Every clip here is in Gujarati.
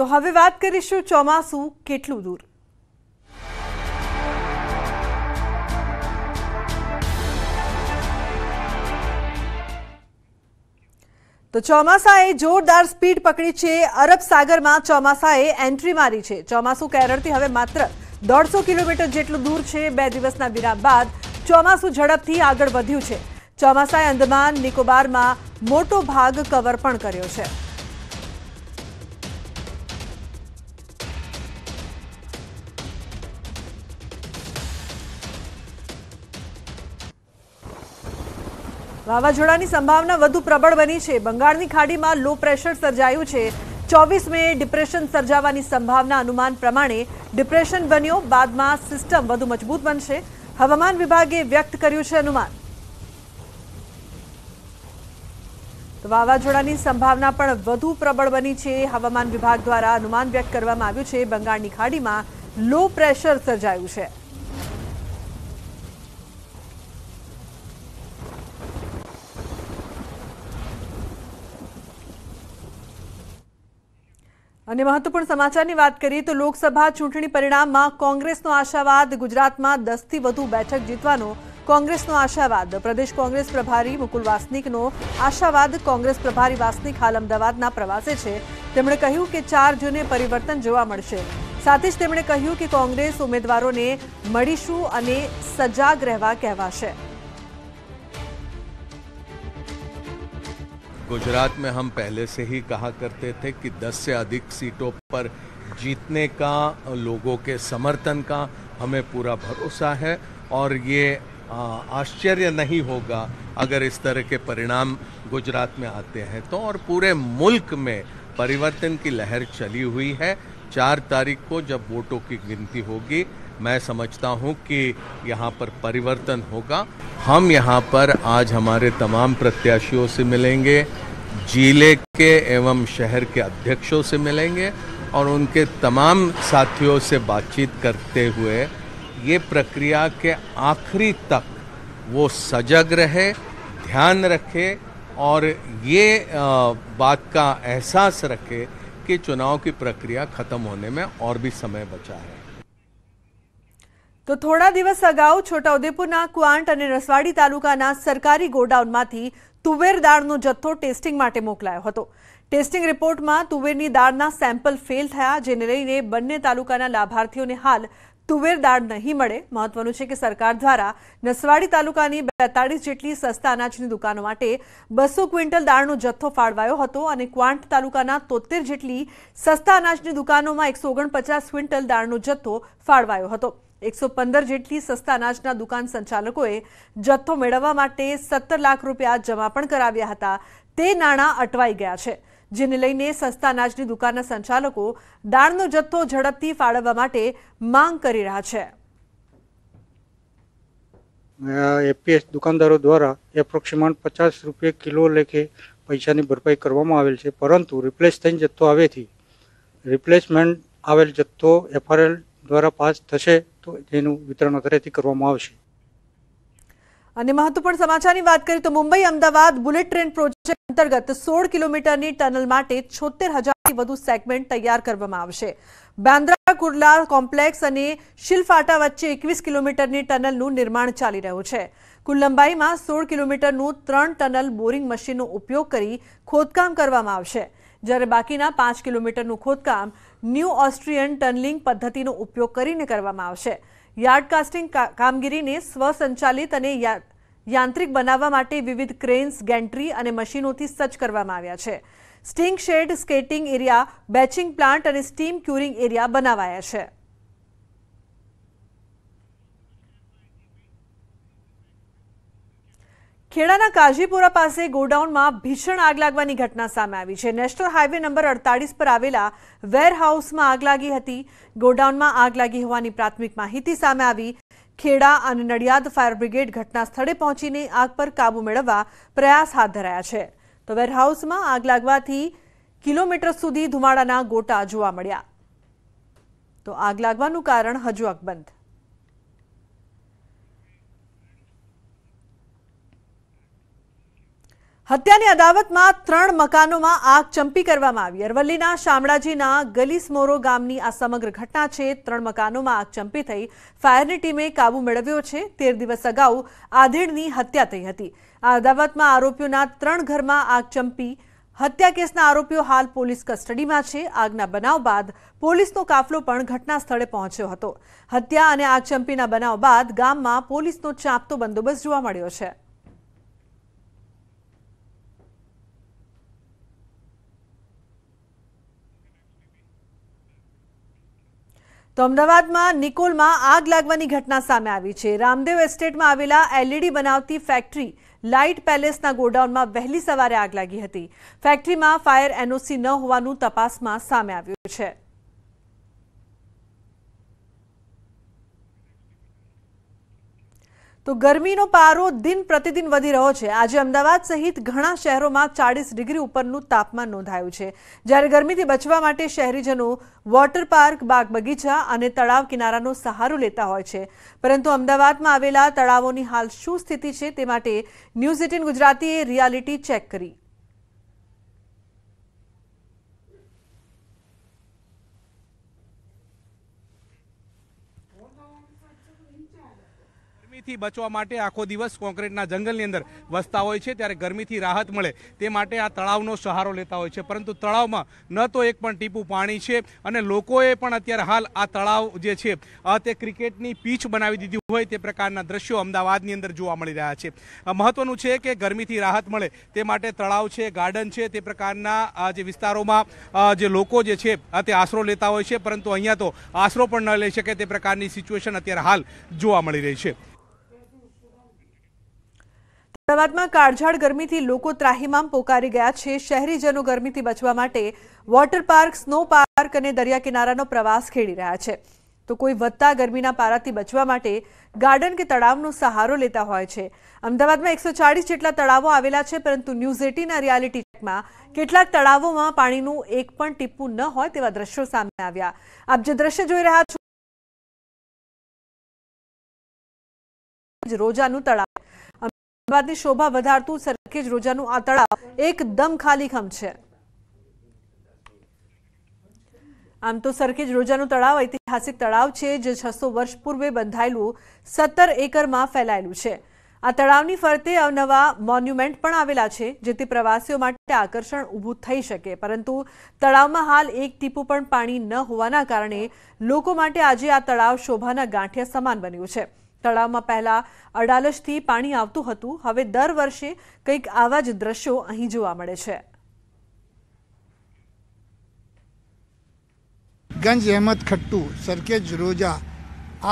તો હવે વાત કરીશું ચોમાસું કેટલું દૂર તો ચોમાસાએ જોરદાર સ્પીડ પકડી છે અરબ સાગરમાં ચોમાસાએ એન્ટ્રી મારી છે ચોમાસું કેરળથી હવે માત્ર દોઢસો કિલોમીટર જેટલું દૂર છે બે દિવસના વિરામ બાદ ચોમાસું ઝડપથી આગળ વધ્યું છે ચોમાસાએ અંદમાન નિકોબારમાં મોટો ભાગ કવર પણ કર્યો છે વાવાઝોડાની સંભાવના વધુ પ્રબળ બની છે બંગાળની ખાડીમાં લો પ્રેશર સર્જાયું છે ચોવીસ મે ડિપ્રેશન સર્જાવાની સંભાવના અનુમાન પ્રમાણે ડિપ્રેશન બન્યો બાદમાં સિસ્ટમ વધુ મજબૂત બનશે હવામાન વિભાગે વ્યક્ત કર્યું છે અનુમાન વાવાઝોડાની સંભાવના પણ વધુ પ્રબળ બની છે હવામાન વિભાગ દ્વારા અનુમાન વ્યક્ત કરવામાં આવ્યું છે બંગાળની ખાડીમાં લો પ્રેશર સર્જાયું છે અને મહત્વપૂર્ણ સમાચારની વાત કરીએ તો લોકસભા ચૂંટણી પરિણામમાં કોંગ્રેસનો આશાવાદ ગુજરાતમાં 10 થી વધુ બેઠક જીતવાનો કોંગ્રેસનો આશાવાદ પ્રદેશ કોંગ્રેસ પ્રભારી મુકુલ વાસનીકનો આશાવાદ કોંગ્રેસ પ્રભારી વાસનીક હાલમદાવાદના પ્રવાસી છે તેમણે કહ્યું કે ચાર જને પરિવર્તન જોવા મળશે સાથે જ તેમણે કહ્યું કે કોંગ્રેસ ઉમેદવારોને મડીશું અને સજાગ રહેવા કહેવા છે गुजरात में हम पहले से ही कहा करते थे कि 10 से अधिक सीटों पर जीतने का लोगों के समर्थन का हमें पूरा भरोसा है और ये आश्चर्य नहीं होगा अगर इस तरह के परिणाम गुजरात में आते हैं तो और पूरे मुल्क में परिवर्तन की लहर चली हुई है चार तारीख को जब वोटों की गिनती होगी मैं समझता हूँ कि यहाँ पर परिवर्तन होगा हम यहाँ पर आज हमारे तमाम प्रत्याशियों से मिलेंगे जिले के एवं शहर के अध्यक्षों से मिलेंगे और उनके तमाम साथियों से बातचीत करते हुए ये प्रक्रिया के आखिरी तक वो सजग रहे ध्यान रखे और ये बात का एहसास रखे कि चुनाव की प्रक्रिया ख़त्म होने में और भी समय बचा है તો થોડા દિવસ અગાઉ છોટાઉદેપુરના ક્્વાન્ટ અને રસવાડી તાલુકાના સરકારી ગોડાઉનમાંથી તુવેર દાળનો જથ્થો ટેસ્ટિંગ માટે મોકલાયો હતો ટેસ્ટિંગ રિપોર્ટમાં તુવેરની દાળના સેમ્પલ ફેલ થયા જેને લઈને બન્ય તાલુકાના લાભાર્થીઓને હાલ તુવેર દાળ નહીં મળે મહત્વનું છે કે સરકાર દ્વારા રસવાડી તાલુકાની 42 જેટલી સસ્તાનાજની દુકાનો માટે 200 ક્વિન્ટલ દાળનો જથ્થો પાડવાયો હતો અને ક્્વાન્ટ તાલુકાના 77 જેટલી સસ્તાનાજની દુકાનોમાં 149 ક્વિન્ટલ દાળનો જથ્થો પાડવાયો હતો એકસો પંદર જેટલી સસ્તા અનાજના દુકાન સંચાલકોએ જથ્થો મેળવવા માટે સત્તર લાખ રૂપિયા જમા પણ કરાવ્યા હતા તે નાણાં અટવાઈ ગયા છે જેને લઈને સસ્તા અનાજની દુકાનના સંચાલકો દાળનો જથ્થો ઝડપથી ફાળવવા માટે માંગ કરી રહ્યા છે એપીએસ દુકાનદારો દ્વારા એપ્રોક્સિમેટ પચાસ રૂપિયા કિલો લેખે પૈસાની ભરપાઈ કરવામાં આવેલ છે પરંતુ રિપ્લેસ થઈને જથ્થો આવેથી રિપ્લેસમેન્ટ આવેલ જથ્થો એફઆરએલ દ્વારા પાસ થશે તો એનું વિતરણ અત્રેથી કરવામાં આવશે અને મહત્વપૂર્ણ સમાચારની વાત કરીએ તો Mumbai Ahmedabad bullet train project અંતર્ગત સોળ કિલોમીટરની ટનલ માટે છોતેર હજારથી વધુ સેગમેન્ટ તૈયાર કરવામાં આવશે બાંદ્રા કુર્લા કોમ્પ્લેક્સ અને શિલફાટા વચ્ચે એકવીસ કિલોમીટરની ટનલનું નિર્માણ ચાલી રહ્યું છે કુલ લંબાઈમાં સોળ કિલોમીટરનું ત્રણ ટનલ બોરિંગ મશીનનો ઉપયોગ કરી ખોદકામ કરવામાં આવશે જ્યારે બાકીના પાંચ કિલોમીટરનું ખોદકામ ન્યૂ ઓસ્ટ્રિયન ટનલિંગ પદ્ધતિનો ઉપયોગ કરીને કરવામાં આવશે યાર્ડકાસ્ટિંગ કામગીરીને સ્વસંચાલિત અને યાંત્રિક બનાવવા માટે વિવિધ ક્રેન્સ ગેન્ટ્રી અને મશીનોથી સજ્જ કરવામાં આવ્યા છે sting shed skating area batching plant અને સ્ટીમ ક્યુરિંગ એરિયા બનાવાયા છે ખેડાના કાજીપુરા પાસે ગોડાઉનમાં ભીષણ આગ લાગવાની ઘટના સામે આવી છે નેશનલ હાઇવે નંબર અડતાલીસ પર આવેલા વેરહાઉસમાં આગ લાગી હતી ગોડાઉનમાં આગ લાગી હોવાની પ્રાથમિક માહિતી સામે આવી ખેડા અને નડિયાદ ફાયર બ્રિગેડ ઘટના સ્થળે પહોંચીને આગ પર કાબુ મેળવવા પ્રયાસ હાથ ધરાયા છે તો વેરહાઉસમાં આગ લાગવાથી કિલોમીટર સુધી ધુમાડાના ગોટા જોવા મળ્યા તો આગ લાગવાનું કારણ હજુ અકબંધ હત્યાની અદાવતમાં ત્રણ મકાનોમાં આગ ચંપી કરવામાં આવી અરવલ્લીના શામળાજીના ગલીસમોરો ગામની આ સમગ્ર ઘટના છે ત્રણ મકાનોમાં આગ ચંપી થઈ ફાયરની ટીમે કાબુ મેળવ્યો છે તેર દિવસ અગાઉ આધેડની હત્યા થઈ હતી આ અદાવતમાં આરોપીઓના ત્રણ ઘરમાં આગ ચંપી હત્યા કેસના આરોપીઓ હાલ પોલીસ કસ્ટડીમાં છે આગના બનાવ બાદ પોલીસનો કાફલો પણ ઘટના સ્થળે પહોંચ્યો હતો હત્યા અને આગ ચંપીના બનાવ બાદ ગામમાં પોલીસનો ચાંપતો બંદોબસ્ત જોવા મળ્યો છે તો અમદાવાદમાં નિકોલમાં આગ લાગવાની ઘટના સામે આવી છે રામદેવ એસ્ટેટમાં આવેલા એલઈડી બનાવતી ફેક્ટરી લાઇટ પેલેસના ગોડાઉનમાં વહેલી સવારે આગ લાગી હતી ફેક્ટરીમાં ફાયર એનઓસી ન હોવાનું તપાસમાં સામે આવ્યું છે તો ગરમીનો પારો દિન પ્રતિદિન વધી રહ્યો છે આજે અમદાવાદ સહિત ઘણા શહેરોમાં ચાળીસ ડિગ્રી ઉપરનું તાપમાન નોંધાયું છે જ્યારે ગરમીથી બચવા માટે શહેરીજનો વોટર પાર્ક બાગ બગીચા અને તળાવ કિનારાનો સહારો લેતા હોય છે પરંતુ અમદાવાદમાં આવેલા તળાવોની હાલ શું સ્થિતિ છે તે માટે ન્યૂઝ એટીન ગુજરાતીએ રિયાલિટી ચેક કરી ગરમીથી બચવા માટે આખો દિવસ કોન્ક્રીટના જંગલની અંદર વસતા હોય છે ત્યારે ગરમીથી રાહત મળે તે માટે આ તળાવનો સહારો લેતા હોય છે પરંતુ તળાવમાં ન તો એક પણ ટીપું પાણી છે અને લોકોએ પણ અત્યારે હાલ આ તળાવ જે છે તે ક્રિકેટની પીચ બનાવી દીધી હોય તે પ્રકારના દ્રશ્યો અમદાવાદની અંદર જોવા મળી રહ્યા છે મહત્વનું છે કે ગરમીથી રાહત મળે તે માટે તળાવ છે ગાર્ડન છે તે પ્રકારના જે વિસ્તારોમાં જે લોકો જે છે તે આશરો લેતા હોય છે પરંતુ અહીંયા તો આશરો પણ ન લઈ શકે તે પ્રકારની સિચ્યુએશન અત્યારે હાલ જોવા મળી રહી છે અમદાવાદમાં કાળઝાળ ગરમીથી લોકો ત્રાહિમામ પોકારી ગયા છે શહેરીજનો ગરમીથી બચવા માટે વોટર પાર્ક સ્નો પાર્ક અને દરિયા કિનારાનો પ્રવાસ ખેડી રહ્યા છે તો કોઈ વધતા ગરમીના પારાથી બચવા માટે ગાર્ડન કે તળાવનો સહારો લેતા હોય છે અમદાવાદમાં એકસો જેટલા તળાવો આવેલા છે પરંતુ ન્યૂઝ એટીના રિયાલિટી ચેકમાં કેટલાક તળાવોમાં પાણીનું એક પણ ટીપું ન હોય તેવા દ્રશ્યો સામે આવ્યા આપ જે દ્રશ્ય જોઈ રહ્યા છો રોજાનું તળાવ અમદાવાદની શોભા વધારતું સરખેજ રોજાનું આ તળાવ એકદમ ખાલીખમ છે આમ તો સરખેજ રોજાનું તળાવ ઐતિહાસિક તળાવ છે જે છસો વર્ષ પૂર્વે બંધાયેલું સત્તર એકરમાં ફેલાયેલું છે આ તળાવની ફરતે અવનવા મોન્યુમેન્ટ પણ આવેલા છે જેથી પ્રવાસીઓ માટે આકર્ષણ ઊભું થઈ શકે પરંતુ તળાવમાં હાલ એક ટીપું પણ પાણી ન હોવાના કારણે લોકો માટે આજે આ તળાવ શોભાના ગાંઠિયા સમાન બન્યું છે તળાવમાં પહેલા અડાલજથી પાણી આવતું હતું હવે દર વર્ષે કંઈક આવા જ દ્રશ્યો અહીં જોવા મળે છે ગંજ અહેમદ ખટ્ટુ સરકેજ રોજા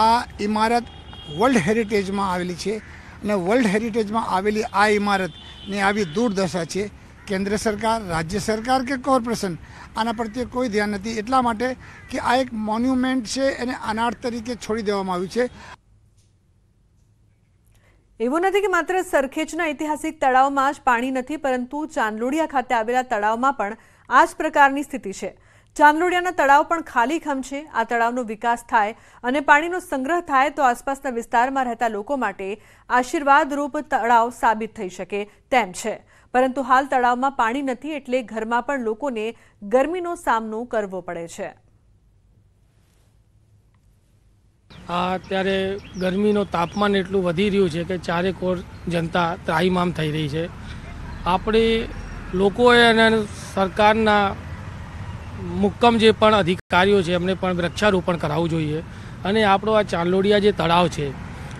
આ ઇમારત વર્લ્ડ હેરિટેજમાં આવેલી છે અને વર્લ્ડ હેરિટેજમાં આવેલી આ ઇમારતની આવી દુર્દશા છે કેન્દ્ર સરકાર રાજ્ય સરકાર કે કોર્પોરેશન આના પ્રત્યે કોઈ ધ્યાન નથી એટલા માટે કે આ એક મોન્યુમેન્ટ છે એને અનાર્થ તરીકે છોડી દેવામાં આવ્યું છે એવું નથી કે માત્ર સરખેજના ઐતિહાસિક તળાવમાં જ પાણી નથી પરંતુ ચાંદલોડિયા ખાતે આવેલા તળાવમાં પણ આ જ પ્રકારની સ્થિતિ છે ચાંદલોડિયાના તળાવ પણ ખાલી ખમ છે આ તળાવનો વિકાસ થાય અને પાણીનો સંગ્રહ થાય તો આસપાસના વિસ્તારમાં રહેતા લોકો માટે આશીર્વાદરૂપ તળાવ સાબિત થઈ શકે તેમ છે પરંતુ હાલ તળાવમાં પાણી નથી એટલે ઘરમાં પણ લોકોને ગરમીનો સામનો કરવો પડે છે આ અત્યારે ગરમીનો તાપમાન એટલું વધી રહ્યું છે કે ચારે કોર જનતા ત્રાહીમામ થઈ રહી છે આપણે લોકોએ અને સરકારના મુક્કમ જે પણ અધિકારીઓ છે એમને પણ વૃક્ષારોપણ કરાવવું જોઈએ અને આપણો આ ચાંદોડિયા જે તળાવ છે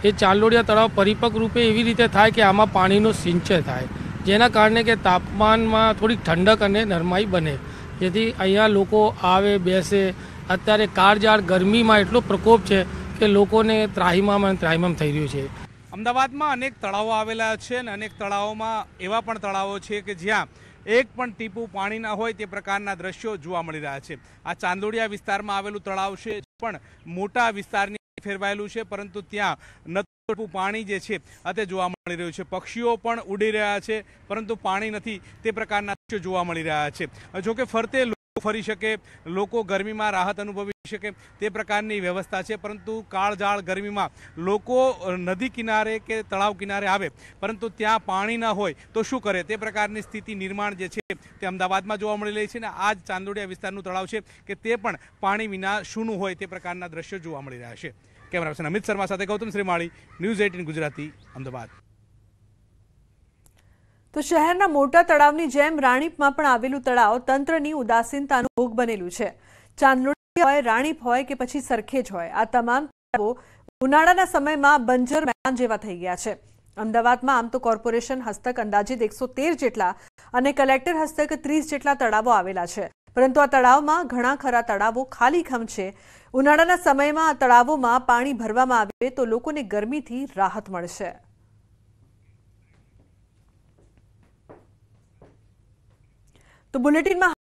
એ ચાંદોડિયા તળાવ પરિપક રૂપે એવી રીતે થાય કે આમાં પાણીનો સિંચય થાય જેના કારણે કે તાપમાનમાં થોડીક ઠંડક અને નરમાઈ બને જેથી અહીંયા લોકો આવે બેસે અત્યારે કાળજાળ ગરમીમાં એટલો પ્રકોપ છે તે લોકોને ત્રાહીમામ અને ત્રાહીમામ થઈ રહ્યું છે અમદાવાદમાં અનેક તળાવો આવેલા છે અને અનેક તળાવોમાં એવા પણ તળાવો છે કે જ્યાં એક પણ ટીપું પાણી ના હોય તે પ્રકારના દ્રશ્યો જોવા મળી રહ્યા છે આ ચાંદોડિયા વિસ્તારમાં આવેલું તળાવ છે પણ મોટા વિસ્તારની ફેરવાયેલું છે પરંતુ ત્યાં નતું પાણી જે છે તે જોવા મળી રહ્યું છે પક્ષીઓ પણ ઉડી રહ્યા છે પરંતુ પાણી નથી તે પ્રકારના દ્રશ્યો જોવા મળી રહ્યા છે જોકે ફરતે ફરી શકે લોકો ગરમીમાં રાહત અનુભવી કે તે પ્રકારની વ્યવસ્થા છે પરંતુ કાળઝાળ ગરમીમાં લોકો નદી કિનારે કે તળાવ કિનારે આવે પરંતુ ત્યાં પાણી ન હોય તો શું કરે તે પ્રકારની સ્થિતિ નિર્માણ જે છે તે અમદાવાદમાં જોવા મળી લે છે ને આજ ચાંદોડિયા વિસ્તારનું તળાવ છે કે તે પણ પાણી વિના સૂનું હોય તે પ્રકારનું દ્રશ્ય જોવા મળી રહ્યું છે કેમેરામેન અમિત શર્મા સાથે કૌતુમ શ્રીમાળી న్యూઝ 18 ગુજરાતી અમદાવાદ તો શહેરના મોટા તળાવની જેમ રાણીપમાં પણ આવેલું તળાવ તંત્રની ઉદાસીનતાનો ભોગ બનેલું છે ચાંદો હાય રાણી ભોય કે પછી સરખેજ હોય આ તમામ તળાવ ઉનાળાના સમયમાં બંજર મેદાન જેવો થઈ ગયા છે અમદાવાદમાં આમ તો કોર્પોરેશન હસ્તક અંદાજીત 113 જેટલા અને કલેક્ટર હસ્તક 30 જેટલા તળાવ આવેલા છે પરંતુ આ તળાવમાં ઘણા ખરા તળાવ ખાલીખમ છે ઉનાળાના સમયમાં આ તળાવોમાં પાણી ભરવામાં આવે તો લોકોને ગરમીથી રાહત મળે છે તો બુલેટિનમાં